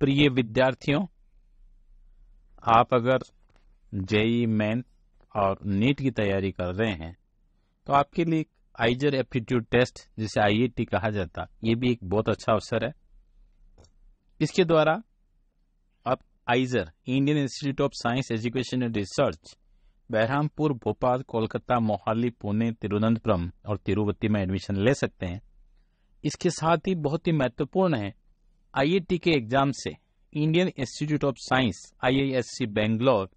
प्रिय विद्यार्थियों आप अगर जेई मैन और नीट की तैयारी कर रहे हैं तो आपके लिए आइजर एप्टीट्यूड टेस्ट जिसे आईएटी कहा जाता ये भी एक बहुत अच्छा अवसर है इसके द्वारा आप IISER Indian Institute of Science Education and Research Berhampur Bhopal Kolkata Mohali Pune Thiruvananthapuram और तिरुपति में एडमिशन ले सकते हैं इसके साथ ही बहुत ही महत्वपूर्ण है आईआईटी के एग्जाम से Indian Institute of Science IISc Bangalore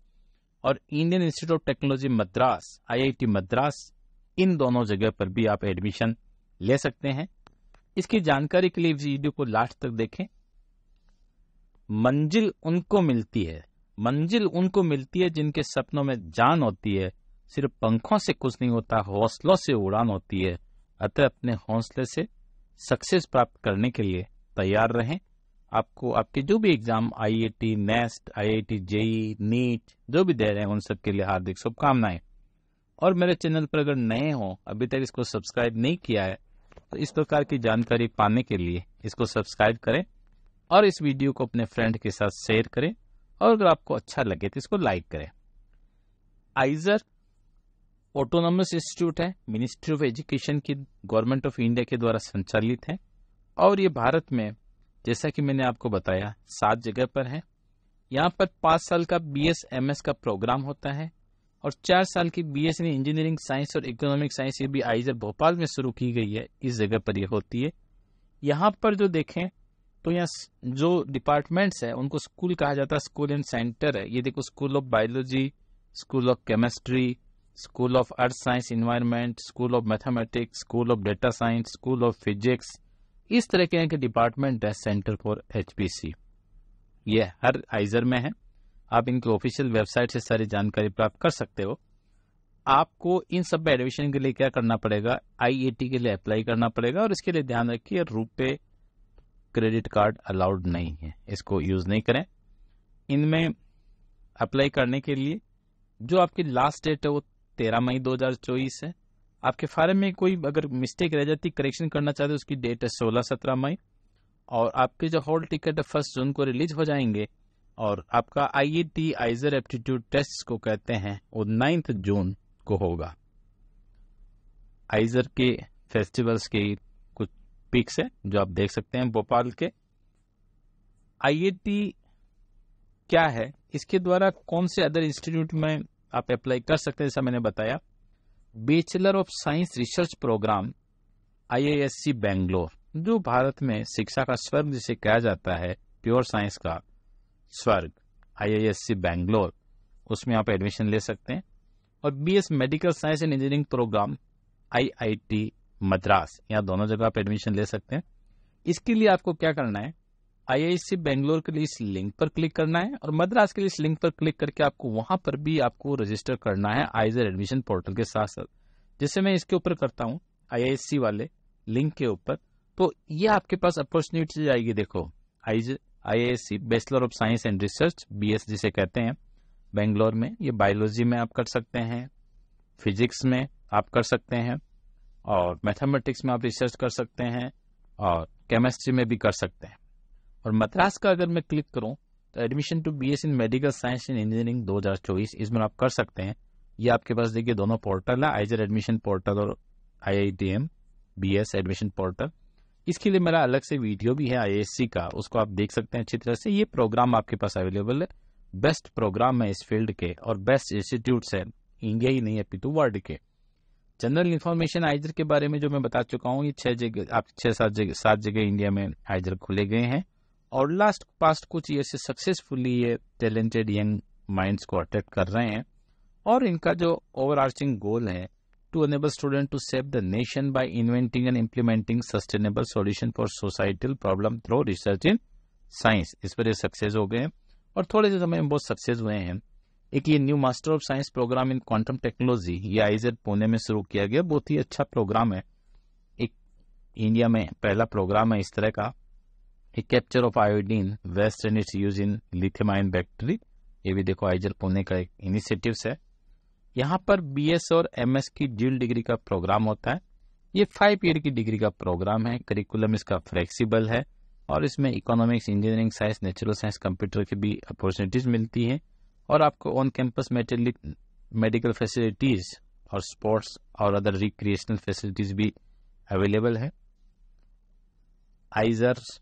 और Indian Institute of Technology Madras IIT Madras इन दोनों जगह पर भी आप एडमिशन ले सकते हैं इसकी जानकारी के लिए इस वीडियो को लास्ट तक देखें मंजिल उनको मिलती है मंजिल उनको मिलती है जिनके सपनों में जान होती है सिर्फ पंखों से कुछ नहीं होता हौसलों से उड़ान होती है अतः अपने हौसले से सक्सेस प्राप्त करने के लिए तैयार रहें आपको आपके जो भी exam IIT NEST IIT JEE NEET जो भी दे रहे हैं उन सबके लिए हार्दिक शुभकामनाएं और मेरे चैनल पर अगर नए हो अभी तक इसको सब्सक्राइब नहीं किया है तो इस प्रकार की जानकारी पाने के लिए इसको सब्सक्राइब करें और इस वीडियो को अपने फ्रेंड के साथ शेयर करें और अगर आपको अच्छा लगे तो इसको लाइक करें आइजर ऑटोनॉमस इंस्टीट्यूट है मिनिस्ट्री ऑफ एजुकेशन की गवर्नमेंट ऑफ इंडिया के द्वारा संचालित है और ये भारत में जैसा कि मैंने आपको बताया सात जगह पर है यहाँ पर पांच साल का बी एस एम एस का प्रोग्राम होता है और चार साल की बी एस इंजीनियरिंग साइंस और इकोनॉमिक साइंस ये भी आईजर भोपाल में शुरू की गई है इस जगह पर यह होती है यहाँ पर जो देखें तो यहाँ जो डिपार्टमेंट्स है उनको स्कूल कहा जाता है स्कूल एंड सेंटर है ये देखो school of biology school of chemistry school of earth science environment school of mathematics school of data science school of physics इस तरह के एक डिपार्टमेंट है सेंटर फॉर एचपीसी ये हर आइजर में है आप इनके ऑफिशियल वेबसाइट से सारी जानकारी प्राप्त कर सकते हो आपको इन सब में एडमिशन के लिए क्या करना पड़ेगा आईएटी e के लिए अप्लाई करना पड़ेगा और इसके लिए ध्यान रखिए रूपे क्रेडिट कार्ड अलाउड नहीं है इसको यूज नहीं करें इनमें अप्लाई करने के लिए जो आपकी लास्ट डेट है वो तेरह मई दो है आपके फार्म में कोई अगर मिस्टेक रह जाती करेक्शन करना चाहते हो उसकी डेट है सोलह सत्रह मई और आपके जो हॉल टिकट है फर्स्ट जून को रिलीज हो जाएंगे और आपका I E T IISER aptitude test को कहते हैं वो नाइन्थ जून को होगा आइजर के फेस्टिवल्स के कुछ पिक्स है जो आप देख सकते हैं भोपाल के आईएटी क्या है इसके द्वारा कौन से अदर इंस्टीट्यूट में आप अप्लाई कर सकते हैं जैसा मैंने बताया bachelor of science research program IISc Bangalore जो भारत में शिक्षा का स्वर्ग जिसे कहा जाता है प्योर साइंस का स्वर्ग आईआईएससी बेंगलोर उसमें आप एडमिशन ले सकते हैं और BS medical science and engineering program IIT Madras यहाँ दोनों जगह आप एडमिशन ले सकते हैं इसके लिए आपको क्या करना है आईआईसी बेंगलोर के लिए इस लिंक पर क्लिक करना है और मद्रास के लिए इस लिंक पर क्लिक करके आपको वहां पर भी आपको रजिस्टर करना है आइजर एडमिशन पोर्टल के साथ साथ जैसे मैं इसके ऊपर करता हूँ आईआईसी वाले लिंक के ऊपर तो ये आपके पास अपॉर्चुनिटी जाएगी देखो आईज IISc bachelor of science and research एस जिसे कहते हैं बेंगलोर में ये बायोलॉजी में आप कर सकते हैं फिजिक्स में आप कर सकते हैं और मैथमेटिक्स में आप रिसर्च कर सकते हैं और केमिस्ट्री में भी कर सकते हैं और मद्रास का अगर मैं क्लिक करूँ तो admission to B S in medical science and engineering दो इसमें आप कर सकते हैं ये आपके पास देखिए दोनों पोर्टल है आइजर एडमिशन पोर्टल और I I T M B S admission portal इसके लिए मेरा अलग से वीडियो भी है आई का उसको आप देख सकते हैं अच्छी तरह से ये प्रोग्राम आपके पास अवेलेबल है बेस्ट प्रोग्राम है इस फील्ड के और बेस्ट इंस्टीट्यूट है इंडिया ही नहीं है पितु तो वर्ल्ड के जनरल इन्फॉर्मेशन आइजर के बारे में जो मैं बता चुका हूँ ये छह जगह आप छह सात जगह सात जगह इंडिया में आइजर खोले गए हैं और लास्ट पास्ट कुछ ईयर से सक्सेसफुली ये टैलेंटेड यंग माइंड्स को अट्रैक्ट कर रहे हैं और इनका जो ओवर गोल है to enable student to save the nation by inventing and implementing sustainable solution for societal problem through research in science इस पर ये सक्सेस हो गए हैं और थोड़े से समय में बहुत सक्सेस हुए हैं एक ये new master of science program in quantum technology ये आईजेड पुणे में शुरू किया गया बहुत ही अच्छा प्रोग्राम है एक इंडिया में पहला प्रोग्राम है इस तरह का ही capture of iodine waste and its use in lithium ion battery ये भी देखो आइजल पुणे का एक इनिशिएटिव है यहाँ पर बीएस और एमएस की डील डिग्री का प्रोग्राम होता है ये फाइव ईयर की डिग्री का प्रोग्राम है करिकुलम इसका फ्लेक्सीबल है और इसमें economics engineering science natural science computer की भी अपॉर्चुनिटीज मिलती है और आपको ऑन कैंपस मेडिकल फैसिलिटीज और स्पोर्ट्स और अदर रिक्रिएशनल फैसिलिटीज भी अवेलेबल है आइजर्स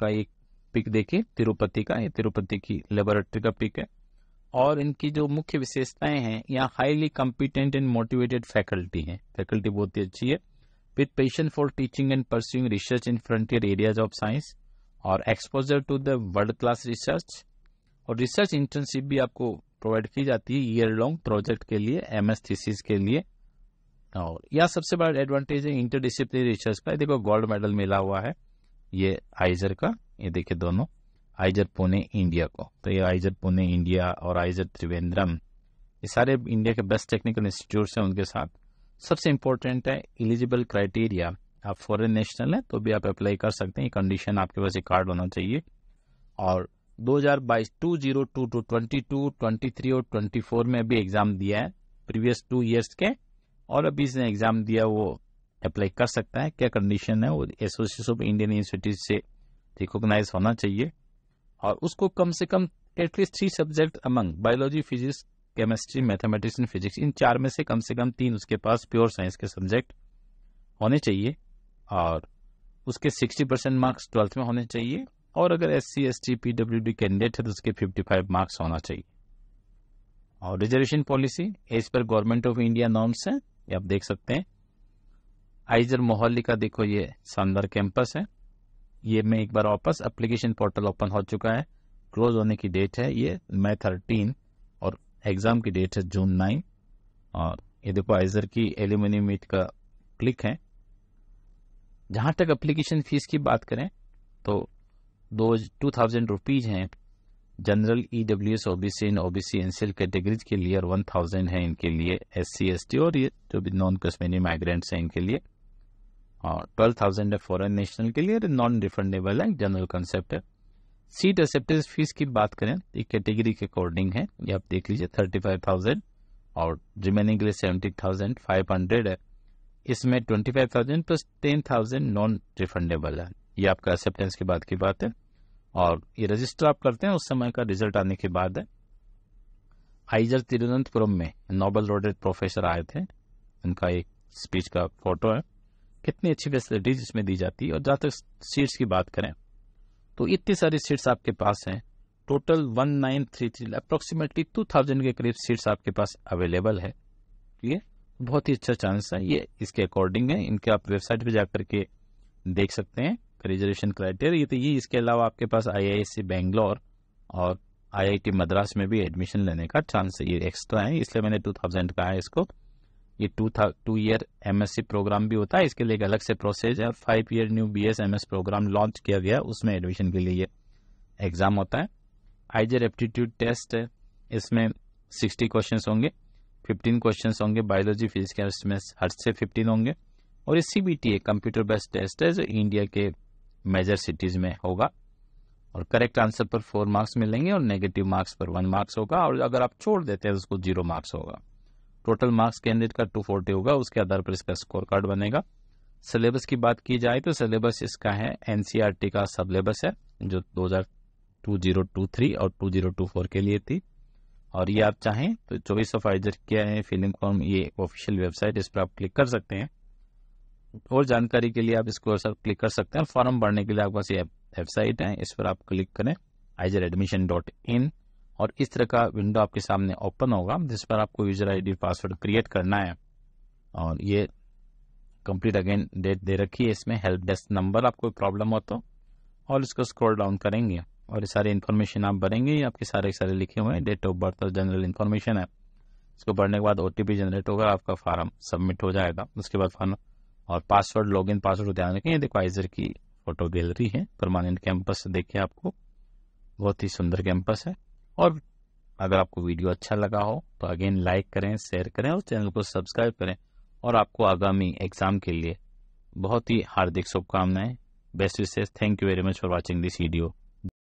का एक पिक देखिए तिरुपति का ये तिरुपति की लेबोरेटरी का पिक है और इनकी जो मुख्य विशेषताएं हैं यहाँ highly competent and motivated faculty है फैकल्टी बहुत ही अच्छी है with passion for teaching and pursuing research in frontier areas of science और exposure to the world class research और रिसर्च इंटर्नशिप भी आपको प्रोवाइड की जाती है ईयर लॉन्ग प्रोजेक्ट के लिए एम एस थीसिस के लिए और यह सबसे बड़ा एडवांटेज है इंटर डिसिप्लिन रिसर्च का देखो गोल्ड मेडल मिला हुआ है ये आइजर का ये देखिए दोनों आइजर पुणे इंडिया को तो ये आइजर पुणे इंडिया और आइजर त्रिवेंद्रम ये सारे इंडिया के बेस्ट टेक्निकल इंस्टीट्यूट हैं उनके साथ सबसे इम्पोर्टेंट है एलिजिबल क्राइटेरिया आप फॉरेन नेशनल हैं तो भी आप अप्लाई कर सकते हैं कंडीशन आपके पास ये कार्ड होना चाहिए और 2022 टू 22 23 और फोर में भी एग्जाम दिया है प्रीवियस टू ईयर्स के और अभी इसने एग्जाम दिया वो अप्लाई कर सकता है क्या कंडीशन है वो एसोसिएशन ऑफ इंडियन यूनिवर्सिटीज से रिकोगनाइज होना चाहिए और उसको कम से कम at least three subject among biology physics chemistry mathematics and physics इन चार में से कम से कम तीन उसके पास प्योर साइंस के सब्जेक्ट होने चाहिए और उसके सिक्सटी परसेंट मार्क्स ट्वेल्थ में होने चाहिए और अगर S C S T P W D candidate है तो उसके फिफ्टी फाइव मार्क्स होना चाहिए और reservation policy as per government of India norms है ये आप देख सकते हैं आइजर मोहल्ली का देखो ये शानदार कैंपस है ये में एक बार वापस एप्लीकेशन पोर्टल ओपन हो चुका है क्लोज होने की डेट है ये मई थर्टीन और एग्जाम की डेट है जून नाइन और ये देखो आइजर की एल्यूमिनियम मीट का क्लिक है जहां तक एप्लीकेशन फीस की बात करें तो दो टू थाउजेंड रुपीज हैं general E W S OBC and OBC NCL categories के लिए और वन थाउजेंड है इनके लिए एस सी एस टी और ये जो भी नॉन कश्मीरी माइग्रेंट्स हैं इनके लिए ट्वेल्व थाउजेंड है फॉरन नेशनल के लिए नॉन तो रिफंडेबल है जनरल कंसेप्ट है सीट एक्सेप्टेंस फीस की बात करें तो कैटेगरी के अकॉर्डिंग है ये आप देख लीजिए थर्टी फाइव थाउजेंड और रिमेनिंग के लिए सेवेंटी थाउजेंड फाइव हंड्रेड है इसमें twenty five thousand plus ten thousand non refundable है ये आपका एक्सेप्टेंस की बात की बात है और ये रजिस्टर आप करते हैं उस समय का रिजल्ट आने के बाद है आइजर तिरुवनंतपुरम में नोबल रोडेड प्रोफेसर आए थे उनका एक स्पीच का फोटो है कितनी अच्छी फैसिलिटीज इसमें दी जाती है और जहां तक सीट्स की बात करें तो इतनी सारी सीट्स आपके पास हैं total one nine three three approximately two thousand के करीब सीट्स आपके पास अवेलेबल है है बहुत ही अच्छा चांस है ये इसके अकॉर्डिंग है इनके आप वेबसाइट पर जाकर के देख सकते हैं रिजर्वेशन क्राइटेरिया ये तो ये इसके अलावा आपके पास सी बेंगलोर और आईआईटी मद्रास में भी एडमिशन लेने का चांस है ये एक्स्ट्रा है इसलिए मैंने टू थाउजेंड कहा है इसको ये टू था टू ईयर एमएससी प्रोग्राम भी होता है इसके लिए एक अलग से प्रोसेस है और five year new BS program launch किया गया उसमें एडमिशन के लिए एग्जाम होता है आईजर एप्टीट्यूड टेस्ट है इसमें सिक्सटी क्वेश्चन होंगे फिफ्टीन क्वेश्चन होंगे बायोलॉजी फिजिक्स केमिस्ट्री में हर से फिफ्टीन होंगे और ये C B T computer based test है जो इंडिया के मेजर सिटीज़ में होगा और करेक्ट आंसर पर फोर मार्क्स मिलेंगे और नेगेटिव मार्क्स पर वन मार्क्स होगा और अगर आप छोड़ देते हैं तो उसको जीरो मार्क्स होगा टोटल मार्क्स कैंडिडेट का 240 होगा उसके आधार पर इसका स्कोर कार्ड बनेगा सिलेबस की बात की जाए तो सिलेबस इसका है एनसीईआरटी e का सिलेबस है जो 2023 और 2024 के लिए थी और ये आप चाहें तो चौबीस ऑफ आइजर क्या है फिलिंग फॉर्म ये ऑफिशियल वेबसाइट इस पर आप क्लिक कर सकते हैं और जानकारी के लिए आप इसको क्लिक कर सकते हैं फॉर्म भरने के लिए आपके पास ये वेबसाइट है इस पर आप क्लिक करें आइजर एडमिशन डॉट इन और इस तरह का विंडो आपके सामने ओपन होगा जिस पर आपको यूजर आईडी पासवर्ड क्रिएट करना है और ये कंप्लीट अगेन डेट दे रखी है इसमें हेल्प डेस्क नंबर आपको प्रॉब्लम हो तो और इसको स्क्रॉल डाउन करेंगे और ये सारी इन्फॉर्मेशन आप भरेंगे ये आपके सारे सारे लिखे हुए हैं डेट ऑफ बर्थ और जनरल इन्फॉर्मेशन है इसको भरने के बाद ओ जनरेट होगा आपका फॉर्म सबमिट हो जाएगा उसके बाद फॉर्म और पासवर्ड लॉग इन पासवर्ड ध्यान रखें देखो आइजर की फोटो गैलरी है परमानेंट कैंपस देखिए आपको बहुत ही सुंदर कैंपस है और अगर आपको वीडियो अच्छा लगा हो तो अगेन लाइक करें शेयर करें और चैनल को सब्सक्राइब करें और आपको आगामी एग्जाम के लिए बहुत ही हार्दिक शुभकामनाएं बेस्ट विशेष thank you very much for watching this video